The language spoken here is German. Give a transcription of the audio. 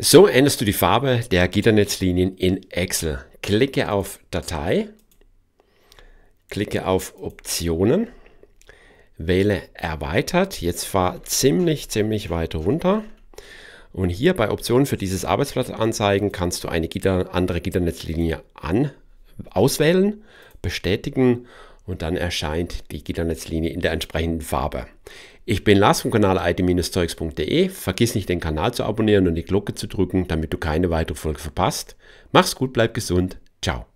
So änderst du die Farbe der Gitternetzlinien in Excel. Klicke auf Datei, klicke auf Optionen, wähle Erweitert. Jetzt fahr ziemlich, ziemlich weit runter. Und hier bei Optionen für dieses Arbeitsblatt anzeigen kannst du eine Gitter, andere Gitternetzlinie an, auswählen, bestätigen und dann erscheint die Gitternetzlinie in der entsprechenden Farbe. Ich bin Lars vom Kanal it-zeugs.de. Vergiss nicht, den Kanal zu abonnieren und die Glocke zu drücken, damit du keine weitere Folge verpasst. Mach's gut, bleib gesund. Ciao.